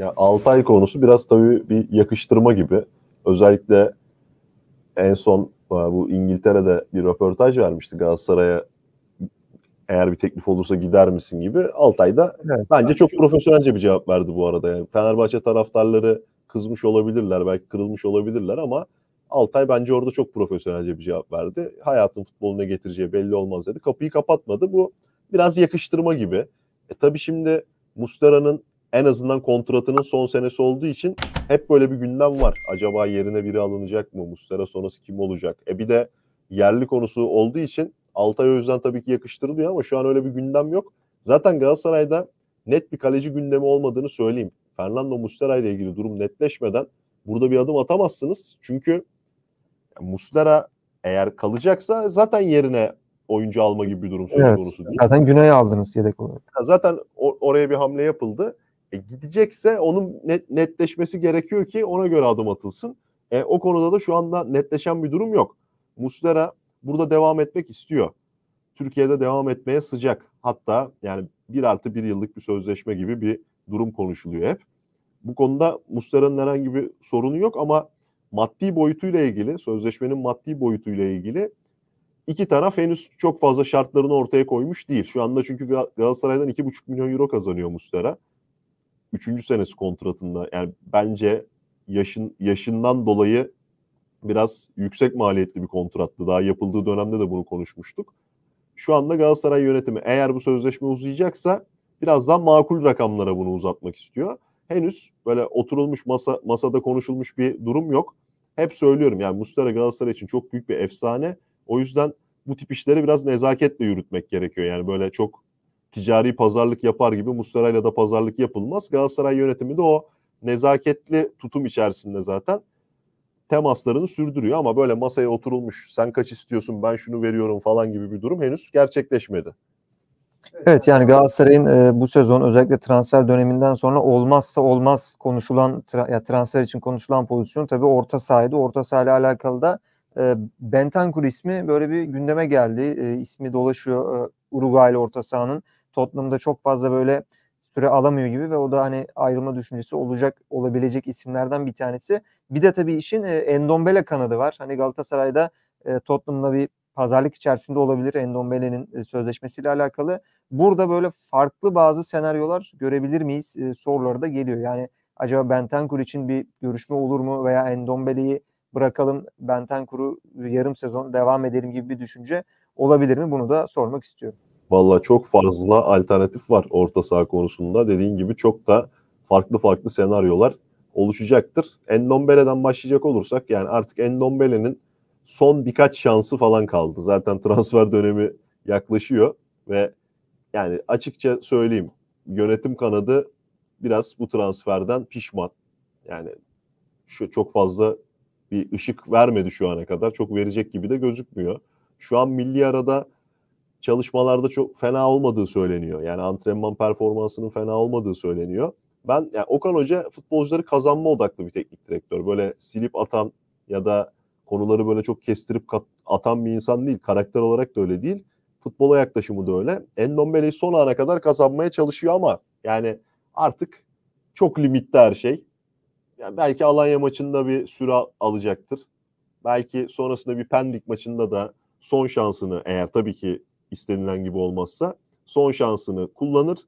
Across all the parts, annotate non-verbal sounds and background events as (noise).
Ya Altay konusu biraz tabii bir yakıştırma gibi. Özellikle en son bu İngiltere'de bir röportaj vermişti Galatasaray'a eğer bir teklif olursa gider misin gibi. Altay da evet, bence çok profesyonelce bir cevap verdi bu arada. Yani Fenerbahçe taraftarları kızmış olabilirler, belki kırılmış olabilirler ama Altay bence orada çok profesyonelce bir cevap verdi. Hayatın futboluna getireceği belli olmaz dedi. Kapıyı kapatmadı. Bu biraz yakıştırma gibi. E tabii şimdi Mustera'nın en azından kontratının son senesi olduğu için hep böyle bir gündem var. Acaba yerine biri alınacak mı? Mustera sonrası kim olacak? E bir de yerli konusu olduğu için Altay o yüzden tabii ki yakıştırılıyor ama şu an öyle bir gündem yok. Zaten Galatasaray'da net bir kaleci gündemi olmadığını söyleyeyim. Fernando Mustera ile ilgili durum netleşmeden burada bir adım atamazsınız. Çünkü Mustera eğer kalacaksa zaten yerine oyuncu alma gibi bir durum söz konusu değil. Zaten Güney'i aldınız yedek olarak. Zaten or- oraya bir hamle yapıldı. E, gidecekse onun net, netleşmesi gerekiyor ki ona göre adım atılsın. E, o konuda da şu anda netleşen bir durum yok. Muslera burada devam etmek istiyor. Türkiye'de devam etmeye sıcak. Hatta yani bir artı bir yıllık bir sözleşme gibi bir durum konuşuluyor hep. Bu konuda Muslera'nın herhangi bir sorunu yok ama maddi boyutuyla ilgili, sözleşmenin maddi boyutuyla ilgili iki taraf henüz çok fazla şartlarını ortaya koymuş değil. Şu anda çünkü Galatasaray'dan 2,5 milyon euro kazanıyor Muslera üçüncü senesi kontratında yani bence yaşın yaşından dolayı biraz yüksek maliyetli bir kontrattı. Daha yapıldığı dönemde de bunu konuşmuştuk. Şu anda Galatasaray yönetimi eğer bu sözleşme uzayacaksa birazdan makul rakamlara bunu uzatmak istiyor. Henüz böyle oturulmuş masa masada konuşulmuş bir durum yok. Hep söylüyorum yani Mustara Galatasaray için çok büyük bir efsane. O yüzden bu tip işleri biraz nezaketle yürütmek gerekiyor. Yani böyle çok ticari pazarlık yapar gibi Muslera'yla da pazarlık yapılmaz. Galatasaray yönetimi de o nezaketli tutum içerisinde zaten temaslarını sürdürüyor ama böyle masaya oturulmuş sen kaç istiyorsun ben şunu veriyorum falan gibi bir durum henüz gerçekleşmedi. Evet yani Galatasaray'ın e, bu sezon özellikle transfer döneminden sonra olmazsa olmaz konuşulan tra- ya transfer için konuşulan pozisyon tabii orta sahada orta sahayla alakalı da e, Bentancur ismi böyle bir gündeme geldi. E, ismi dolaşıyor e, Uruguaylı orta sahanın. Tottenham'da çok fazla böyle süre alamıyor gibi ve o da hani ayrılma düşüncesi olacak olabilecek isimlerden bir tanesi. Bir de tabii işin e, Endombele kanadı var. Hani Galatasaray'da e, Tottenham'la bir pazarlık içerisinde olabilir Endombele'nin e, sözleşmesiyle alakalı. Burada böyle farklı bazı senaryolar görebilir miyiz e, soruları da geliyor. Yani acaba Bentancur için bir görüşme olur mu veya Endombele'yi bırakalım Bentancur'u yarım sezon devam edelim gibi bir düşünce olabilir mi? Bunu da sormak istiyorum. Valla çok fazla alternatif var orta saha konusunda. Dediğin gibi çok da farklı farklı senaryolar oluşacaktır. Endombele'den başlayacak olursak yani artık Endombele'nin son birkaç şansı falan kaldı. Zaten transfer dönemi yaklaşıyor ve yani açıkça söyleyeyim yönetim kanadı biraz bu transferden pişman. Yani şu çok fazla bir ışık vermedi şu ana kadar. Çok verecek gibi de gözükmüyor. Şu an milli arada çalışmalarda çok fena olmadığı söyleniyor. Yani antrenman performansının fena olmadığı söyleniyor. Ben yani Okan Hoca futbolcuları kazanma odaklı bir teknik direktör. Böyle silip atan ya da konuları böyle çok kestirip kat, atan bir insan değil. Karakter olarak da öyle değil. Futbola yaklaşımı da öyle. Endombele'yi son ana kadar kazanmaya çalışıyor ama yani artık çok limitli her şey. Yani belki Alanya maçında bir süre alacaktır. Belki sonrasında bir Pendik maçında da son şansını eğer tabii ki istenilen gibi olmazsa son şansını kullanır.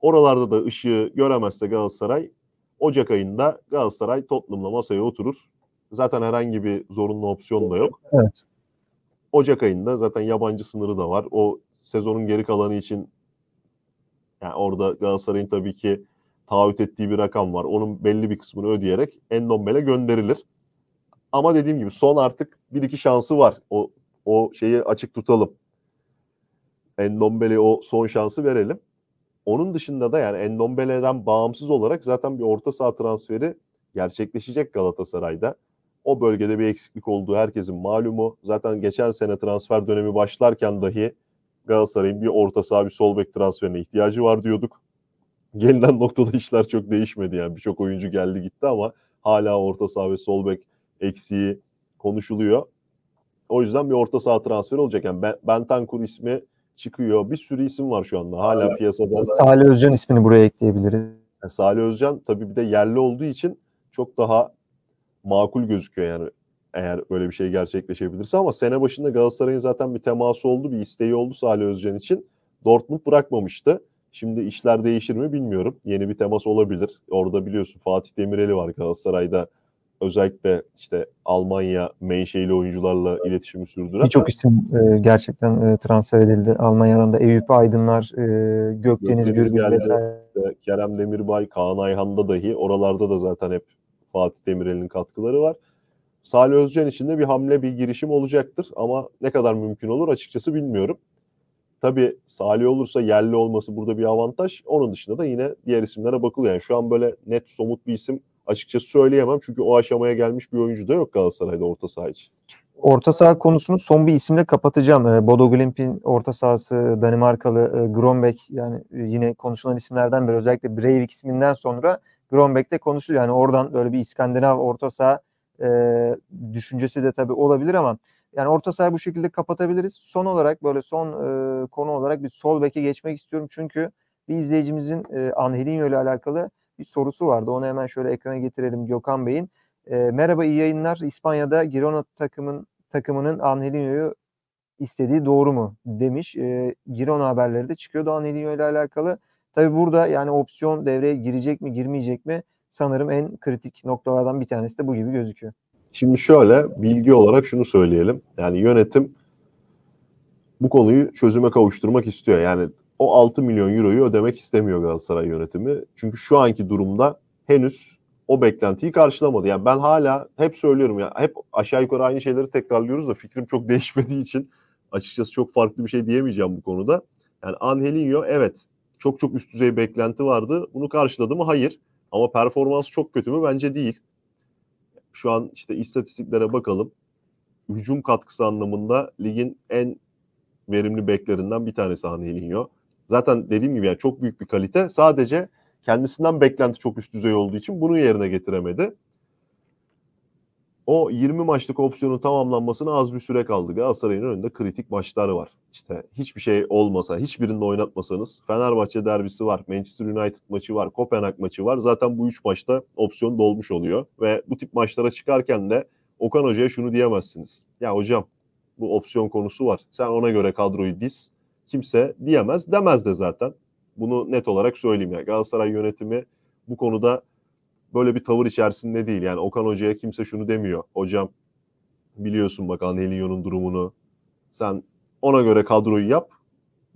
Oralarda da ışığı göremezse Galatasaray Ocak ayında Galatasaray Tottenham'la masaya oturur. Zaten herhangi bir zorunlu opsiyon da yok. Evet. Ocak ayında zaten yabancı sınırı da var. O sezonun geri kalanı için yani orada Galatasaray'ın tabii ki taahhüt ettiği bir rakam var. Onun belli bir kısmını ödeyerek Endombele gönderilir. Ama dediğim gibi son artık bir iki şansı var. O o şeyi açık tutalım. Endombele o son şansı verelim. Onun dışında da yani Endombele'den bağımsız olarak zaten bir orta saha transferi gerçekleşecek Galatasaray'da. O bölgede bir eksiklik olduğu herkesin malumu. Zaten geçen sene transfer dönemi başlarken dahi Galatasaray'ın bir orta saha bir sol bek transferine ihtiyacı var diyorduk. Gelinen noktada işler çok değişmedi yani. Birçok oyuncu geldi gitti ama hala orta saha ve sol bek eksiği konuşuluyor. O yüzden bir orta saha transferi olacak. Yani Bentancur ismi çıkıyor. Bir sürü isim var şu anda hala evet. piyasada. Salih Özcan ismini buraya ekleyebiliriz. Yani Salih Özcan tabii bir de yerli olduğu için çok daha makul gözüküyor yani eğer böyle bir şey gerçekleşebilirse ama sene başında Galatasaray'ın zaten bir teması oldu, bir isteği oldu Salih Özcan için. Dortmund bırakmamıştı. Şimdi işler değişir mi bilmiyorum. Yeni bir temas olabilir. Orada biliyorsun Fatih Demirel'i var Galatasaray'da özellikle işte Almanya menşeli oyuncularla iletişimi sürdüren. Birçok isim e, gerçekten e, transfer edildi. Almanya'dan da Eyüp Aydınlar, e, Gökdeniz, Gökdeniz Gürbüz vesaire. Kerem Demirbay, Kaan Ayhan'da dahi oralarda da zaten hep Fatih Demirel'in katkıları var. Salih Özcan için de bir hamle, bir girişim olacaktır ama ne kadar mümkün olur açıkçası bilmiyorum. Tabii Salih olursa yerli olması burada bir avantaj. Onun dışında da yine diğer isimlere bakılıyor. Yani şu an böyle net somut bir isim açıkçası söyleyemem. Çünkü o aşamaya gelmiş bir oyuncu da yok Galatasaray'da orta saha için. Orta saha konusunu son bir isimle kapatacağım. Ee, Bodo Glimp'in orta sahası Danimarkalı e, Grombeck yani e, yine konuşulan isimlerden biri. Özellikle Breivik isminden sonra de konuşuluyor. Yani oradan böyle bir İskandinav orta saha e, düşüncesi de tabii olabilir ama yani orta sahayı bu şekilde kapatabiliriz. Son olarak böyle son e, konu olarak bir sol beke geçmek istiyorum. Çünkü bir izleyicimizin e, Angelinho ile alakalı bir sorusu vardı. Onu hemen şöyle ekrana getirelim Gökhan Bey'in. E, merhaba iyi yayınlar. İspanya'da Girona takımın takımının Angelino'yu istediği doğru mu demiş. E, Girona haberleri de çıkıyordu Angelino ile alakalı. Tabi burada yani opsiyon devreye girecek mi girmeyecek mi sanırım en kritik noktalardan bir tanesi de bu gibi gözüküyor. Şimdi şöyle bilgi olarak şunu söyleyelim. Yani yönetim bu konuyu çözüme kavuşturmak istiyor. Yani o 6 milyon euroyu ödemek istemiyor Galatasaray yönetimi. Çünkü şu anki durumda henüz o beklentiyi karşılamadı. Yani ben hala hep söylüyorum ya hep aşağı yukarı aynı şeyleri tekrarlıyoruz da fikrim çok (laughs) değişmediği için açıkçası çok farklı bir şey diyemeyeceğim bu konuda. Yani Angelinho evet çok çok üst düzey beklenti vardı. Bunu karşıladı mı? Hayır. Ama performans çok kötü mü? Bence değil. Şu an işte istatistiklere bakalım. Hücum katkısı anlamında ligin en verimli beklerinden bir tanesi Angelinho. Zaten dediğim gibi yani çok büyük bir kalite. Sadece kendisinden beklenti çok üst düzey olduğu için bunu yerine getiremedi. O 20 maçlık opsiyonun tamamlanmasına az bir süre kaldı. Galatasaray'ın önünde kritik maçları var. İşte hiçbir şey olmasa, hiçbirini oynatmasanız Fenerbahçe derbisi var, Manchester United maçı var, Kopenhag maçı var. Zaten bu üç maçta opsiyon dolmuş oluyor ve bu tip maçlara çıkarken de Okan Hoca'ya şunu diyemezsiniz. Ya hocam bu opsiyon konusu var. Sen ona göre kadroyu diz kimse diyemez. Demez de zaten. Bunu net olarak söyleyeyim. ya. Yani Galatasaray yönetimi bu konuda böyle bir tavır içerisinde değil. Yani Okan Hoca'ya kimse şunu demiyor. Hocam biliyorsun bak Anelio'nun durumunu. Sen ona göre kadroyu yap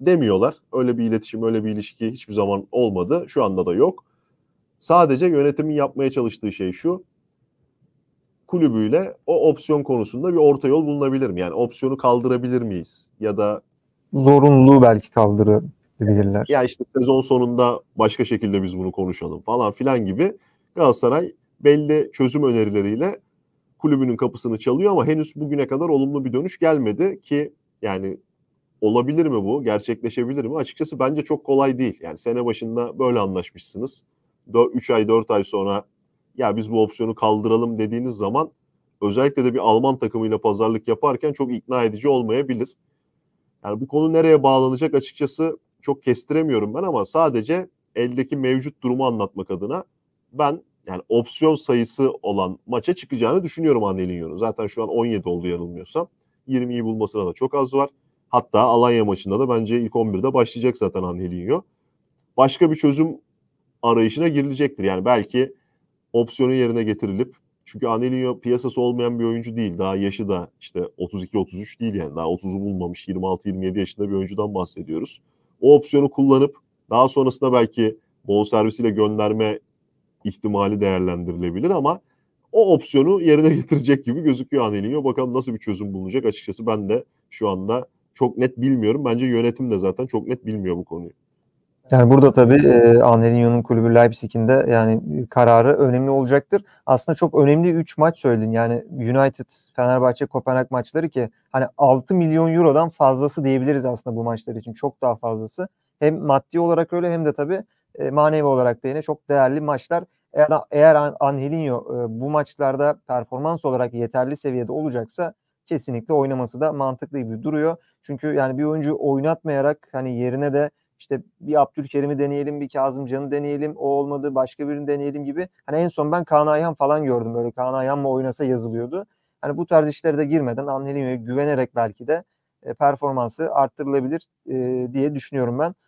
demiyorlar. Öyle bir iletişim, öyle bir ilişki hiçbir zaman olmadı. Şu anda da yok. Sadece yönetimin yapmaya çalıştığı şey şu. Kulübüyle o opsiyon konusunda bir orta yol bulunabilir mi? Yani opsiyonu kaldırabilir miyiz? Ya da zorunluluğu belki kaldırabilirler. Ya işte sezon sonunda başka şekilde biz bunu konuşalım falan filan gibi Galatasaray belli çözüm önerileriyle kulübünün kapısını çalıyor ama henüz bugüne kadar olumlu bir dönüş gelmedi ki yani olabilir mi bu? Gerçekleşebilir mi? Açıkçası bence çok kolay değil. Yani sene başında böyle anlaşmışsınız. 3 ay 4 ay sonra ya biz bu opsiyonu kaldıralım dediğiniz zaman özellikle de bir Alman takımıyla pazarlık yaparken çok ikna edici olmayabilir. Yani bu konu nereye bağlanacak açıkçası çok kestiremiyorum ben ama sadece eldeki mevcut durumu anlatmak adına ben yani opsiyon sayısı olan maça çıkacağını düşünüyorum Angelinho'nun. Zaten şu an 17 oldu yanılmıyorsam. 20'yi bulmasına da çok az var. Hatta Alanya maçında da bence ilk 11'de başlayacak zaten Angelinho. Başka bir çözüm arayışına girilecektir. Yani belki opsiyonun yerine getirilip çünkü Anelio piyasası olmayan bir oyuncu değil. Daha yaşı da işte 32-33 değil yani. Daha 30'u bulmamış 26-27 yaşında bir oyuncudan bahsediyoruz. O opsiyonu kullanıp daha sonrasında belki bol servisiyle gönderme ihtimali değerlendirilebilir ama o opsiyonu yerine getirecek gibi gözüküyor Anelio. Bakalım nasıl bir çözüm bulunacak açıkçası ben de şu anda çok net bilmiyorum. Bence yönetim de zaten çok net bilmiyor bu konuyu. Yani burada tabii e, Angelinho'nun kulübü Leipzig'in de yani kararı önemli olacaktır. Aslında çok önemli 3 maç söyledin. Yani United, Fenerbahçe, Kopenhag maçları ki hani 6 milyon eurodan fazlası diyebiliriz aslında bu maçlar için. Çok daha fazlası. Hem maddi olarak öyle hem de tabii e, manevi olarak da yine çok değerli maçlar. Eğer, eğer Angelinho e, bu maçlarda performans olarak yeterli seviyede olacaksa kesinlikle oynaması da mantıklı gibi duruyor. Çünkü yani bir oyuncu oynatmayarak hani yerine de işte bir Abdülkerim'i deneyelim, bir Kazımcan'ı deneyelim, o olmadı başka birini deneyelim gibi. Hani en son ben Kaan Ayhan falan gördüm böyle Kaan mı oynasa yazılıyordu. Hani bu tarz işlere de girmeden Angelinho'ya güvenerek belki de e, performansı arttırılabilir e, diye düşünüyorum ben.